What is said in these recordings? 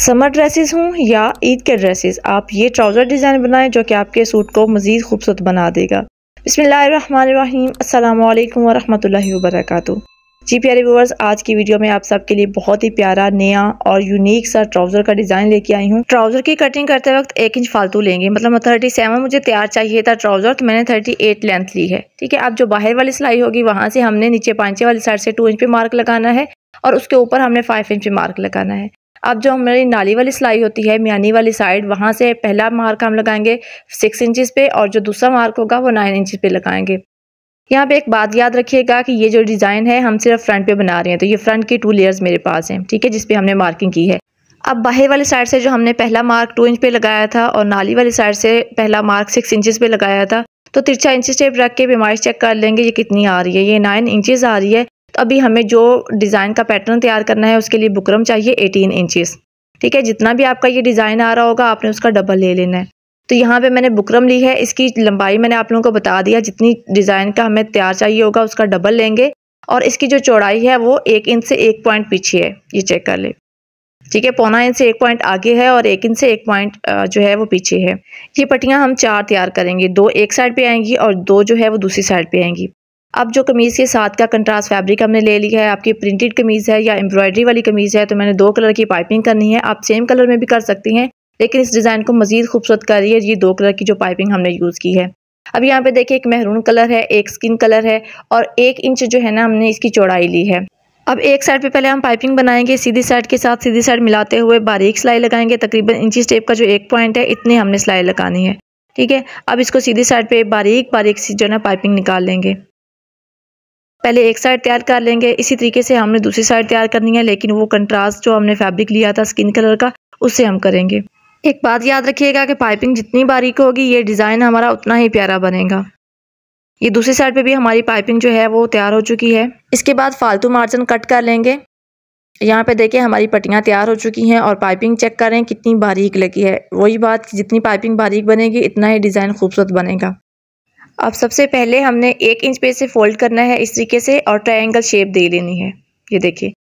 summer dresses हों या ईद के ड्रेसेस आप ये ट्राउज़र डिज़ाइन बनाएं जो कि आपके सूट को मज़ीद खूबसूरत बना देगा बसमीम अल्लाम वरहमल वर्क जी प्यारे व्यूवर्स आज की वीडियो में आप सबके लिए बहुत ही प्यारा नया और यूनिक सा ट्राउज़र का डिज़ाइन लेके आई हूँ ट्राउज़र की कटिंग करते वक्त एक इंच फालतू लेंगे मतलब थर्टी सेवन मुझे तैयार चाहिए था ट्राउज़र तो मैंने थर्टी एट लेंथ ली है ठीक है अब जो बाहर वाली सिलाई होगी वहाँ से हमने नीचे पांचे वाली साइड से टू इंच पे मार्क लगाना है और उसके ऊपर हमने फाइव इंच पे मार्क लगाना है अब जो हमारी नाली वाली सिलाई होती है मियानी वाली साइड वहाँ से पहला मार्क हम लगाएंगे सिक्स इंचज़ पे और जो दूसरा मार्क होगा वो नाइन इंचज़ पे लगाएंगे यहाँ पे एक बात याद रखिएगा कि ये जो डिज़ाइन है हम सिर्फ फ्रंट पे बना रहे हैं तो ये फ्रंट की टू लेयर्स मेरे पास हैं ठीक है जिसपे हमने मार्किंग की है अब बाहर वाली साइड से जो हमने पहला मार्क टू इंच पे लगाया था और नाली वाली साइड से पहला मार्क सिक्स इंचज़ पे लगाया था तो तिरछा इंच टेप रख के बीमारी चेक कर लेंगे ये कितनी आ रही है ये नाइन इंचज़ आ रही है अभी हमें जो डिज़ाइन का पैटर्न तैयार करना है उसके लिए बुकरम चाहिए एटीन इंचज़ ठीक है जितना भी आपका ये डिज़ाइन आ रहा होगा आपने उसका डबल ले लेना है तो यहाँ पे मैंने बुकरम ली है इसकी लंबाई मैंने आप लोगों को बता दिया जितनी डिज़ाइन का हमें तैयार चाहिए होगा उसका डबल लेंगे और इसकी जो चौड़ाई है वो एक इंच से एक पॉइंट पीछे है ये चेक कर ले ठीक है पौना इंच से एक पॉइंट आगे है और एक इंच से एक पॉइंट जो है वो पीछे है ये पट्टियाँ हम चार तैयार करेंगे दो एक साइड पर आएंगी और दो जो है वो दूसरी साइड पर आएंगी अब जो कमीज़ के साथ का कंट्रास्ट फैब्रिक हमने ले लिया है आपकी प्रिंटेड कमीज़ है या एम्ब्रॉयडरी वाली कमीज़ है तो मैंने दो कलर की पाइपिंग करनी है आप सेम कलर में भी कर सकती हैं लेकिन इस डिज़ाइन को मज़ीद खूबसूरत कर रही है ये दो कलर की जो पाइपिंग हमने यूज़ की है अब यहाँ पे देखिए एक महरून कलर है एक स्किन कलर है और एक इंच जो है ना हमने इसकी चौड़ाई ली है अब एक साइड पे पहले हम पाइपिंग बनाएंगे सीधी साइड के साथ सीधी साइड मिलाते हुए बारीक सिलाई लगाएंगे तकरीबन इंची स्टेप का जो एक पॉइंट है इतनी हमने सिलाई लगानी है ठीक है अब इसको सीधी साइड पे बारीक बारीक सी जो है ना पाइपिंग निकाल लेंगे पहले एक साइड तैयार कर लेंगे इसी तरीके से हमने दूसरी साइड तैयार करनी है लेकिन वो कंट्रास्ट जो हमने फैब्रिक लिया था स्किन कलर का उससे हम करेंगे एक बात याद रखिएगा कि पाइपिंग जितनी बारीक होगी ये डिज़ाइन हमारा उतना ही प्यारा बनेगा ये दूसरी साइड पे भी हमारी पाइपिंग जो है वो तैयार हो चुकी है इसके बाद फालतू मार्जिन कट कर लेंगे यहाँ पे देखें हमारी पट्टियाँ तैयार हो चुकी हैं और पाइपिंग चेक करें कितनी बारीक लगी है वही बात कि जितनी पाइपिंग बारीक बनेगी इतना ही डिज़ाइन खूबसूरत बनेगा अब सबसे पहले हमने एक इंच पे इसे फोल्ड करना है इस तरीके से और ट्रायंगल शेप दे लेनी है ये देखिए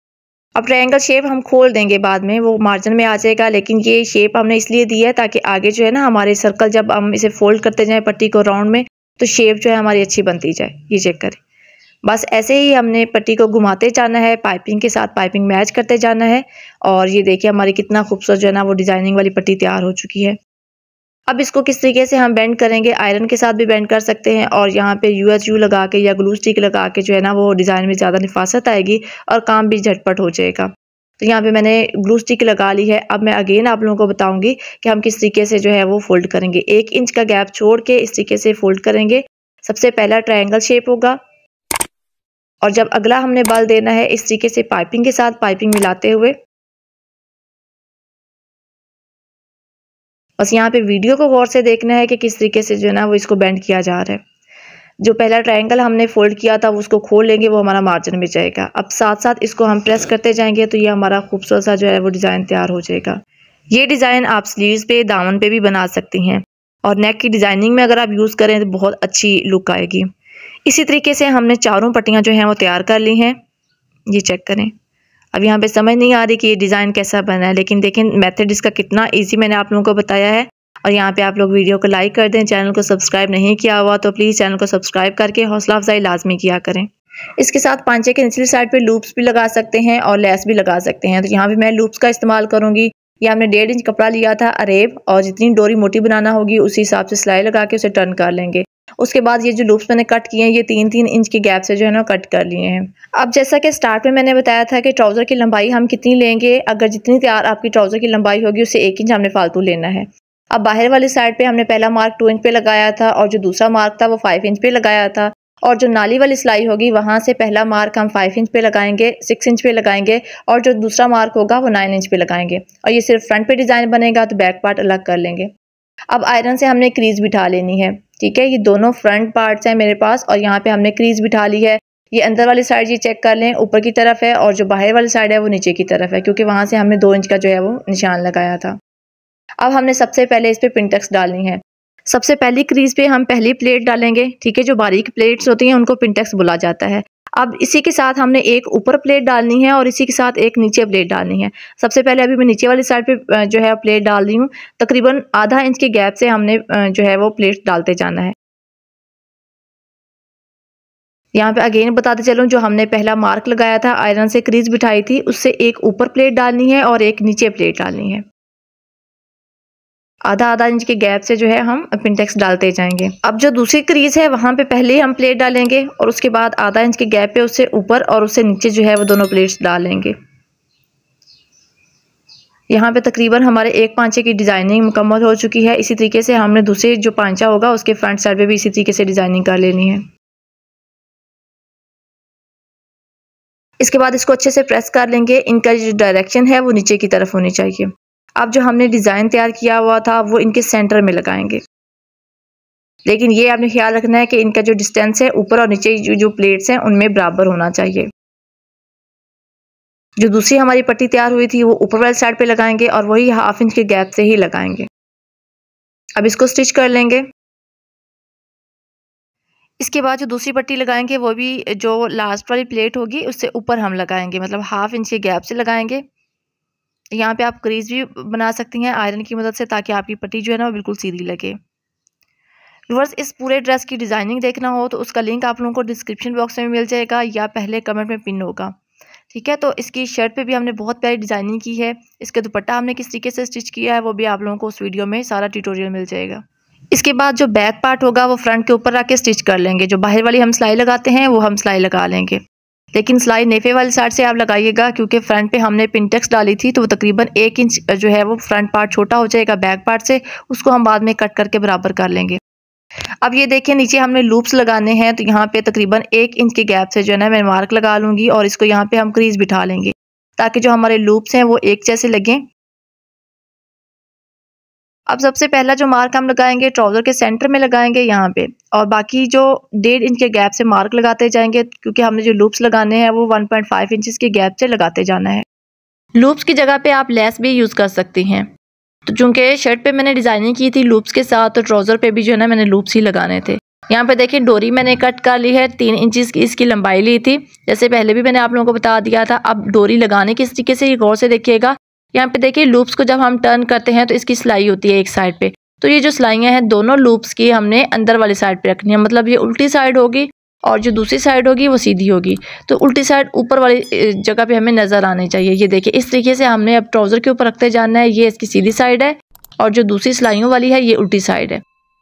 अब ट्रायंगल शेप हम खोल देंगे बाद में वो मार्जिन में आ जाएगा लेकिन ये शेप हमने इसलिए दी है ताकि आगे जो है ना हमारे सर्कल जब हम इसे फोल्ड करते जाएँ पट्टी को राउंड में तो शेप जो है हमारी अच्छी बनती जाए ये चेक करें बस ऐसे ही हमने पट्टी को घुमाते जाना है पाइपिंग के साथ पाइपिंग मैच करते जाना है और ये देखिए हमारी कितना खूबसूरत जो है ना वो डिज़ाइनिंग वाली पट्टी तैयार हो चुकी है अब इसको किस तरीके से हम बेंड करेंगे आयरन के साथ भी बेंड कर सकते हैं और यहाँ पे यू एच यू लगा के या ग्लू स्टिक लगा के जो है ना वो डिज़ाइन में ज़्यादा निफासत आएगी और काम भी झटपट हो जाएगा तो यहाँ पे मैंने ग्लू स्टिक लगा ली है अब मैं अगेन आप लोगों को बताऊंगी कि हम किस तरीके से जो है वो फोल्ड करेंगे एक इंच का गैप छोड़ के इस तरीके से फोल्ड करेंगे सबसे पहला ट्राइंगल शेप होगा और जब अगला हमने बल देना है इस तरीके से पाइपिंग के साथ पाइपिंग मिलाते हुए बस यहाँ पे वीडियो को गौर से देखना है कि किस तरीके से जो है ना वो इसको बेंड किया जा रहा है जो पहला ट्रायंगल हमने फोल्ड किया था वो उसको खोल लेंगे वो हमारा मार्जिन में जाएगा अब साथ साथ इसको हम प्रेस करते जाएंगे तो ये हमारा खूबसूरत सा जो है वो डिज़ाइन तैयार हो जाएगा ये डिज़ाइन आप स्लीव्स पे दामन पे भी बना सकती हैं और नेक की डिज़ाइनिंग में अगर आप यूज़ करें तो बहुत अच्छी लुक आएगी इसी तरीके से हमने चारों पट्टियाँ जो हैं वो तैयार कर ली हैं ये चेक करें अब यहाँ पे समझ नहीं आ रही कि ये डिज़ाइन कैसा बना है लेकिन देखें मेथड इसका कितना इजी मैंने आप लोगों को बताया है और यहाँ पे आप लोग वीडियो को लाइक कर दें चैनल को सब्सक्राइब नहीं किया हुआ तो प्लीज़ चैनल को सब्सक्राइब करके हौसला अफजाई लाजमी किया करें इसके साथ पांचे के निचली साइड पर लूप्स भी लगा सकते हैं और लेस भी लगा सकते हैं तो यहाँ पर मैं लूप्स का इस्तेमाल करूँगी ये हमने डेढ़ इंच कपड़ा लिया था अरेब और जितनी डोरी मोटी बनाना होगी उसी हिसाब से सिलाई लगा के उसे टर्न कर लेंगे उसके बाद ये जो लूप्स मैंने कट किए हैं ये तीन तीन इंच के गैप से जो है ना कट कर लिए हैं अब जैसा कि स्टार्ट में मैंने बताया था कि ट्राउज़र की लंबाई हम कितनी लेंगे अगर जितनी तैयार आपकी ट्राउज़र की लंबाई होगी उससे एक इंच हमने फालतू लेना है अब बाहर वाली साइड पर हमने पहला मार्क टू इंच पे लगाया था और जो दूसरा मार्क था वो फाइव इंच पे लगाया था और जो नाली वाली सिलाई होगी वहाँ से पहला मार्क हम फाइव इंच पे लगाएंगे सिक्स इंच पे लगाएंगे और जो दूसरा मार्क होगा वो नाइन इंच पे लगाएंगे और ये सिर्फ फ्रंट पे डिज़ाइन बनेगा तो बैक पार्ट अलग कर लेंगे अब आयरन से हमने क्रीज बिठा लेनी है ठीक है ये दोनों फ्रंट पार्ट्स हैं मेरे पास और यहाँ पे हमने क्रीज बिठा ली है ये अंदर वाली साइड ये चेक कर लें ऊपर की तरफ है और जो बाहर वाली साइड है वो नीचे की तरफ है क्योंकि वहाँ से हमने दो इंच का जो है वो निशान लगाया था अब हमने सबसे पहले इस पर पिंटक्स डालनी है सबसे पहली क्रीज पे हम पहली प्लेट डालेंगे ठीक है जो बारीक प्लेट्स होती हैं उनको पिंटक्स बोला जाता है अब इसी के साथ हमने एक ऊपर प्लेट डालनी है और इसी के साथ एक नीचे प्लेट डालनी है सबसे पहले अभी मैं नीचे वाली साइड पे जो है प्लेट डाल रही हूँ तकरीबन आधा इंच के गैप से हमने जो है वो प्लेट डालते जाना है यहाँ पे अगेन बताते चलूँ जो हमने पहला मार्क लगाया था आयरन से क्रीज बिठाई थी उससे एक ऊपर प्लेट डालनी है और एक नीचे प्लेट डालनी है आधा आधा इंच के गैप से जो है हम पिनटेक्स डालते जाएंगे अब जो दूसरी क्रीज है वहां पे पहले हम प्लेट डालेंगे और उसके बाद आधा इंच के गैप पे उससे ऊपर और उससे नीचे जो है वो दोनों प्लेट्स डालेंगे यहाँ पे तकरीबन हमारे एक पांचे की डिज़ाइनिंग मुकम्मल हो चुकी है इसी तरीके से हमने दूसरे जो पांचा होगा उसके फ्रंट साइड पर भी इसी तरीके से डिज़ाइनिंग कर लेनी है इसके बाद इसको अच्छे से प्रेस कर लेंगे इनका जो डायरेक्शन है वो नीचे की तरफ होनी चाहिए अब जो हमने डिज़ाइन तैयार किया हुआ था वो इनके सेंटर में लगाएंगे लेकिन ये आपने ख्याल रखना है कि इनका जो डिस्टेंस है ऊपर और नीचे जो जो प्लेट्स हैं उनमें बराबर होना चाहिए जो दूसरी हमारी पट्टी तैयार हुई थी वो ऊपर वाले साइड पे लगाएंगे और वही हाफ इंच के गैप से ही लगाएंगे अब इसको स्टिच कर लेंगे इसके बाद जो दूसरी पट्टी लगाएंगे वो भी जो लास्ट वाली प्लेट होगी उससे ऊपर हम लगाएंगे मतलब हाफ इंच के गैप से लगाएंगे यहाँ पे आप क्रीज भी बना सकती हैं आयरन की मदद से ताकि आपकी पट्टी जो है ना वो बिल्कुल सीधी लगे रिवर्स इस पूरे ड्रेस की डिज़ाइनिंग देखना हो तो उसका लिंक आप लोगों को डिस्क्रिप्शन बॉक्स में मिल जाएगा या पहले कमेंट में पिन होगा ठीक है तो इसकी शर्ट पे भी हमने बहुत प्यारी डिज़ाइनिंग की है इसका दुपट्टा हमने किस तरीके से स्टिच किया है वो भी आप लोगों को उस वीडियो में सारा ट्यूटोरियल मिल जाएगा इसके बाद जो बैक पार्ट होगा वो फ्रंट के ऊपर रख के स्टिच कर लेंगे जो बाहर वाली हम सिलाई लगाते हैं वो हम सिलाई लगा लेंगे लेकिन सिलाई नेफे वाली साइड से आप लगाइएगा क्योंकि फ्रंट पे हमने पिनटेक्स डाली थी तो वो तकरीबन एक इंच जो है वो फ्रंट पार्ट छोटा हो जाएगा बैक पार्ट से उसको हम बाद में कट करके बराबर कर लेंगे अब ये देखिए नीचे हमने लूप्स लगाने हैं तो यहाँ पे तकरीबन एक इंच के गैप से जो है ना मैं मार्क लगा लूँगी और इसको यहाँ पे हम क्रीज बिठा लेंगे ताकि जो हमारे लूप्स हैं वो एक जैसे लगें अब सबसे पहला जो मार्क हम लगाएंगे ट्राउज़र के सेंटर में लगाएंगे यहाँ पे और बाकी जो डेढ़ इंच के गैप से मार्क लगाते जाएंगे क्योंकि हमने जो लूप्स लगाने हैं वो 1.5 पॉइंट इंचज़ के गैप से लगाते जाना है लूप्स की जगह पे आप लेस भी यूज़ कर सकती हैं तो चूँकि शर्ट पे मैंने डिज़ाइनिंग की थी लूप्स के साथ और तो ट्राउज़र पे भी जो है ना मैंने लूप्स ही लगाने थे यहाँ पे देखिए डोरी मैंने कट कर ली है तीन इंचिस की इसकी लंबाई ली थी जैसे पहले भी मैंने आप लोगों को बता दिया था अब डोरी लगाने किस तरीके से ये गौर से देखिएगा यहाँ पे देखिए लूप्स को जब हम टर्न करते हैं तो इसकी सिलाई होती है एक साइड पे तो ये जो सिलाइयाँ हैं दोनों लूप्स की हमने अंदर वाली साइड पे रखनी है मतलब ये उल्टी साइड होगी और जो दूसरी साइड होगी वो सीधी होगी तो उल्टी साइड ऊपर वाली जगह पे हमें नज़र आने चाहिए ये देखिए इस तरीके से हमने अब ट्राउज़र के ऊपर रखते जाना है ये इसकी सीधी साइड है और जो दूसरी सिलाइयों वाली है ये उल्टी साइड है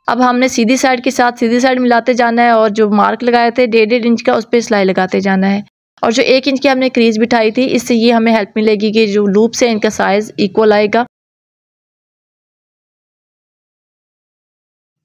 अब हमने सीधी साइड के साथ सीधी साइड मिलाते जाना है और जो मार्क लगाए थे डेढ़ डेढ़ इंच का उस पर सिलाई लगाते जाना है और जो एक इंच की हमने क्रीज बिठाई थी इससे ये हमें हेल्प मिलेगी कि जो लूप से इनका साइज़ इक्वल आएगा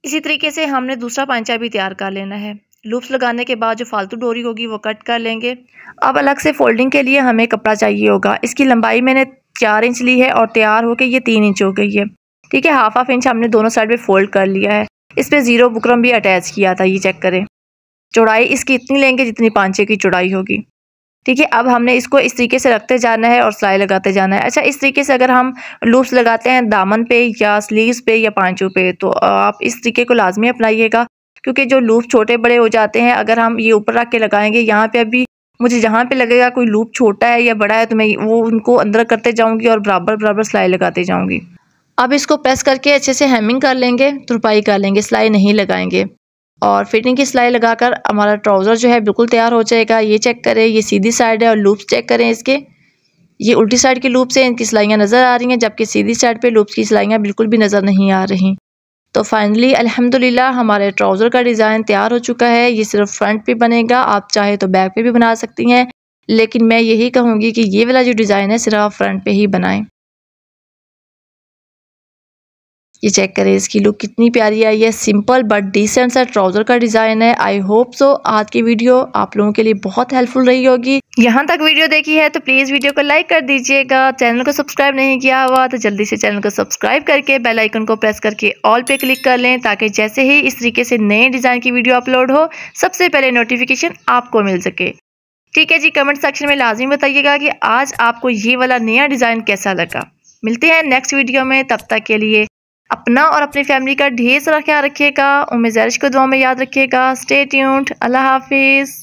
इसी तरीके से हमने दूसरा पंचा भी तैयार कर लेना है लूप्स लगाने के बाद जो फालतू डोरी होगी वो कट कर लेंगे अब अलग से फोल्डिंग के लिए हमें कपड़ा चाहिए होगा इसकी लंबाई मैंने चार इंच ली है और तैयार होकर ये तीन इंच हो गई है ठीक है हाफ हाफ इंच हमने दोनों साइड पे फोल्ड कर लिया है इस पर ज़ीरो बुकरम भी अटैच किया था ये चेक करें चौड़ाई इसकी इतनी लेंगे जितनी पांचे की चौड़ाई होगी ठीक है अब हमने इसको इस तरीके से रखते जाना है और सिलाई लगाते जाना है अच्छा इस तरीके से अगर हम लूप्स लगाते हैं दामन पे या स्लीव्स पे या पांचों पे तो आप इस तरीके को लाजमी अपनाइएगा क्योंकि जो लूप छोटे बड़े हो जाते हैं अगर हम ये ऊपर रख के लगाएंगे यहाँ पे अभी मुझे जहाँ पे लगेगा कोई लूप छोटा है या बड़ा है तो मैं वो उनको अंदर करते जाऊँगी और बराबर बराबर सिलाई लगाते जाऊँगी अब इसको प्रेस करके अच्छे से हेमिंग कर लेंगे तुरपाई कर लेंगे सिलाई नहीं लगाएंगे और फिटिंग की सिलाई लगाकर हमारा ट्राउज़र जो है बिल्कुल तैयार हो जाएगा ये चेक करें ये सीधी साइड है और लूप्स चेक करें इसके ये उल्टी साइड के लूप से इनकी सिलाइयाँ नज़र आ रही हैं जबकि सीधी साइड पे लूप्स की सिलाइयाँ बिल्कुल भी नज़र नहीं आ रही तो फाइनली अल्हम्दुलिल्लाह हमारे ट्राउज़र का डिज़ाइन तैयार हो चुका है ये सिर्फ फ्रंट पर बनेगा आप चाहे तो बैक पर भी बना सकती हैं लेकिन मैं यही कहूँगी कि ये वाला जो डिज़ाइन है सिर्फ आप फ्रंट पर ही बनाएँ ये चेक करें इसकी लुक कितनी प्यारी आई है सिंपल बट डिसेंट सा ट्राउज़र का डिज़ाइन है आई होप सो आज की वीडियो आप लोगों के लिए बहुत हेल्पफुल रही होगी यहाँ तक वीडियो देखी है तो प्लीज़ वीडियो को लाइक कर दीजिएगा चैनल को सब्सक्राइब नहीं किया हुआ तो जल्दी से चैनल को सब्सक्राइब करके बेल आइकन को प्रेस करके ऑल पे क्लिक कर लें ताकि जैसे ही इस तरीके से नए डिज़ाइन की वीडियो अपलोड हो सबसे पहले नोटिफिकेशन आपको मिल सके ठीक है जी कमेंट सेक्शन में लाजमी बताइएगा कि आज आपको ये वाला नया डिज़ाइन कैसा लगा मिलते हैं नेक्स्ट वीडियो में तब तक के लिए अपना और अपनी फैमिली का ढेर सारा ख्याल रखिएगा उम्मीद जरिश को दुआ में याद रखिएगा स्टे ट्यून्ड अल्लाह हाफिज़